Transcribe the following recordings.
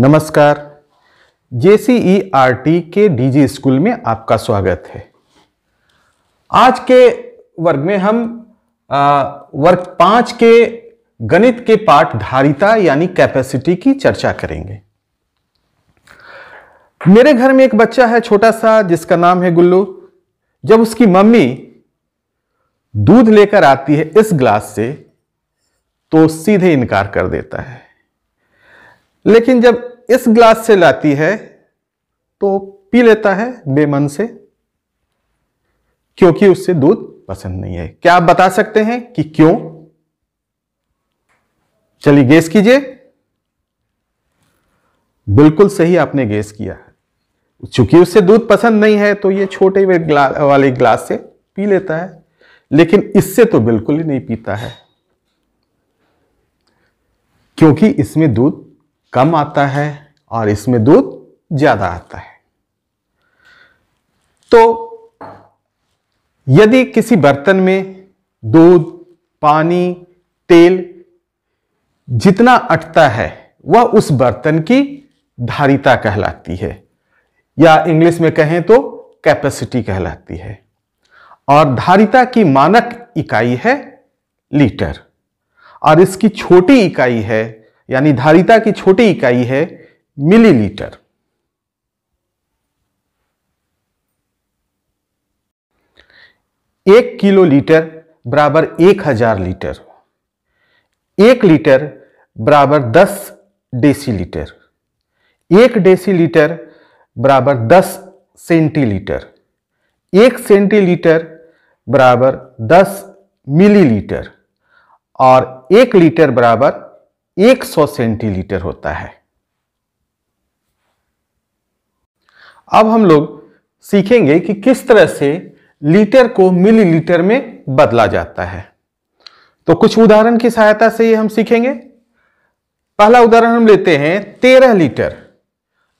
नमस्कार J T K DG school में आपका स्वागत है आज के वर्ग में हम वर्ग पांच के गणित के पाठ धारिता यानी कैपेसिटी की चर्चा करेंगे मेरे घर में एक बच्चा है छोटा सा जिसका नाम है गुल्लू जब उसकी मम्मी दूध लेकर आती है इस ग्लास से तो सीधे इनकार कर देता है लेकिन जब इस ग्लास से लाती है तो पी लेता है बेमन से क्योंकि उससे दूध पसंद नहीं है क्या आप बता सकते हैं कि क्यों चलिए गैस कीजिए बिल्कुल सही आपने गैस किया है चूंकि उससे दूध पसंद नहीं है तो ये छोटे ग्ला, वाले ग्लास से पी लेता है लेकिन इससे तो बिल्कुल ही नहीं पीता है क्योंकि इसमें दूध कम आता है और इसमें दूध ज्यादा आता है तो यदि किसी बर्तन में दूध पानी तेल जितना अटता है वह उस बर्तन की धारिता कहलाती है या इंग्लिश में कहें तो कैपेसिटी कहलाती है और धारिता की मानक इकाई है लीटर और इसकी छोटी इकाई है यानी धारिता की छोटी इकाई है मिलीलीटर एक किलो लीटर बराबर एक हजार लीटर एक लीटर बराबर दस डेसीलीटर एक डेसीलीटर बराबर दस सेंटीलीटर एक सेंटीलीटर बराबर दस मिलीलीटर और एक लीटर बराबर 100 सेंटीलीटर होता है अब हम लोग सीखेंगे कि किस तरह से लीटर को मिलीलीटर में बदला जाता है तो कुछ उदाहरण की सहायता से ये हम सीखेंगे पहला उदाहरण हम लेते हैं तेरह लीटर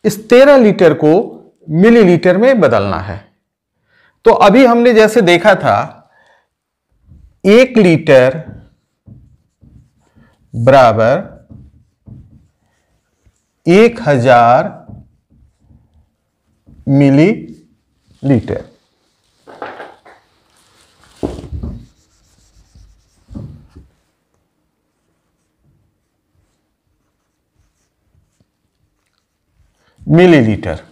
इस तेरह लीटर को मिलीलीटर में बदलना है तो अभी हमने जैसे देखा था एक लीटर बराबर एक हजार मिली लीटर मिलीलीटर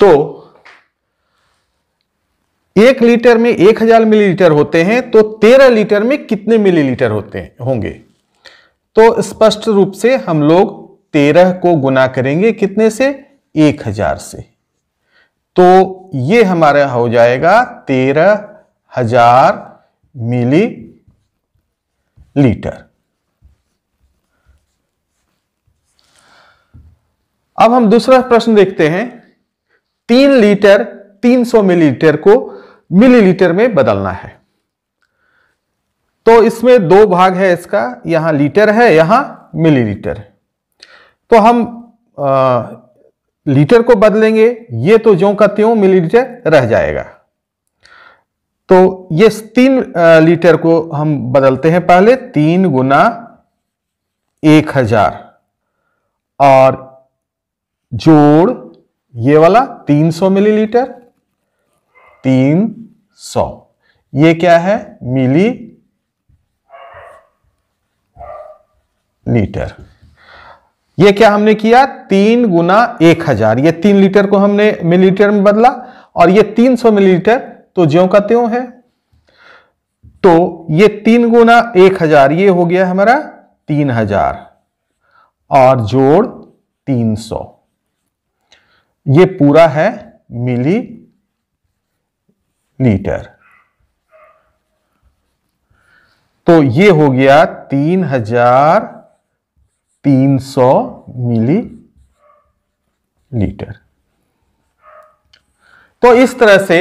तो एक लीटर में एक हजार मिलीलीटर होते हैं तो तेरह लीटर में कितने मिलीलीटर होते हैं होंगे तो स्पष्ट रूप से हम लोग तेरह को गुना करेंगे कितने से एक हजार से तो ये हमारा हो जाएगा तेरह हजार मिली लीटर अब हम दूसरा प्रश्न देखते हैं तीन लीटर 300 मिलीलीटर को मिलीलीटर में बदलना है तो इसमें दो भाग है इसका यहां लीटर है यहां मिलीलीटर तो हम आ, लीटर को बदलेंगे ये तो ज्यो का त्यों मिलीलीटर रह जाएगा तो ये तीन लीटर को हम बदलते हैं पहले तीन गुना एक हजार और जोड़ ये वाला तीन सौ मिलीलीटर तीन सौ ये क्या है मिली लीटर ये क्या हमने किया तीन गुना एक हजार ये तीन लीटर को हमने मिलीलीटर में बदला और ये तीन सौ मिलीलीटर तो ज्यो का त्यों है तो ये तीन गुना एक हजार ये हो गया हमारा तीन हजार और जोड़ तीन सौ ये पूरा है मिली लीटर तो ये हो गया तीन हजार तीन सौ मिली लीटर तो इस तरह से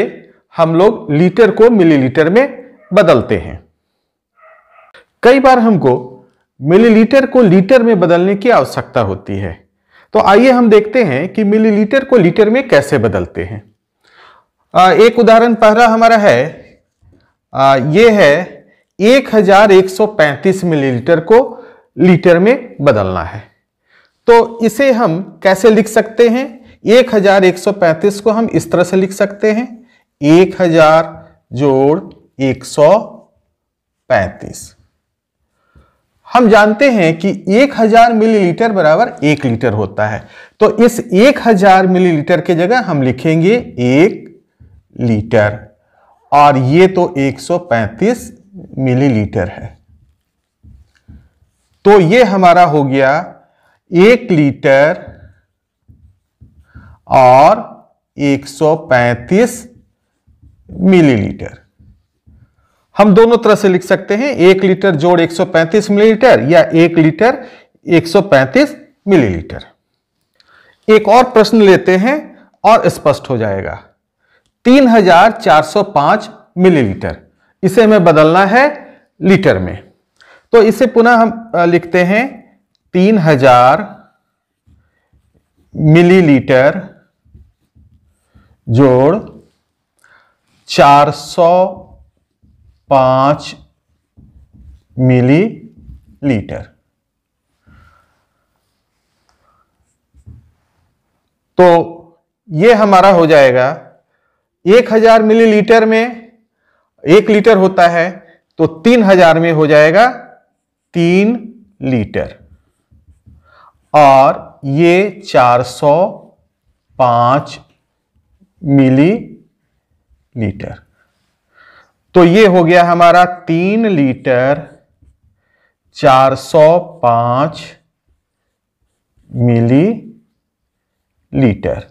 हम लोग लीटर को मिलीलीटर में बदलते हैं कई बार हमको मिलीलीटर को लीटर में बदलने की आवश्यकता होती है तो आइए हम देखते हैं कि मिलीलीटर को लीटर में कैसे बदलते हैं एक उदाहरण पहला हमारा है ये है 1135 मिलीलीटर को लीटर में बदलना है तो इसे हम कैसे लिख सकते हैं 1135 को हम इस तरह से लिख सकते हैं 1000 जोड़ 135 हम जानते हैं कि 1000 मिलीलीटर बराबर एक लीटर होता है तो इस 1000 मिलीलीटर के जगह हम लिखेंगे एक लीटर और ये तो 135 मिलीलीटर है तो ये हमारा हो गया एक लीटर और 135 मिलीलीटर हम दोनों तरह से लिख सकते हैं एक लीटर जोड़ 135 मिलीलीटर या एक लीटर 135 मिलीलीटर एक और प्रश्न लेते हैं और स्पष्ट हो जाएगा 3405 मिलीलीटर इसे हमें बदलना है लीटर में तो इसे पुनः हम लिखते हैं 3000 मिलीलीटर जोड़ 405 मिलीलीटर तो ये हमारा हो जाएगा एक हजार मिलीलीटर में एक लीटर होता है तो तीन हजार में हो जाएगा तीन लीटर और ये चार सौ पांच मिली लीटर तो ये हो गया हमारा तीन लीटर चार सौ पांच मिली लीटर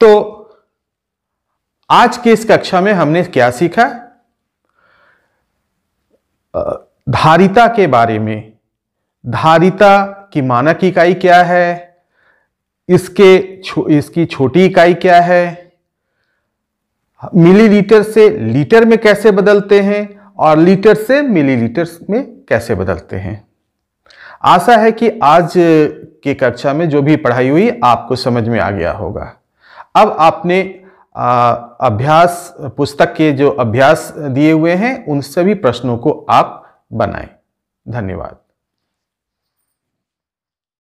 तो आज की इस कक्षा में हमने क्या सीखा धारिता के बारे में धारिता की मानक इकाई क्या है इसके छो, इसकी छोटी इकाई क्या है मिलीलीटर से लीटर में कैसे बदलते हैं और लीटर से मिलीलीटर में कैसे बदलते हैं आशा है कि आज की कक्षा में जो भी पढ़ाई हुई आपको समझ में आ गया होगा अब आपने अभ्यास पुस्तक के जो अभ्यास दिए हुए हैं उन सभी प्रश्नों को आप बनाएं धन्यवाद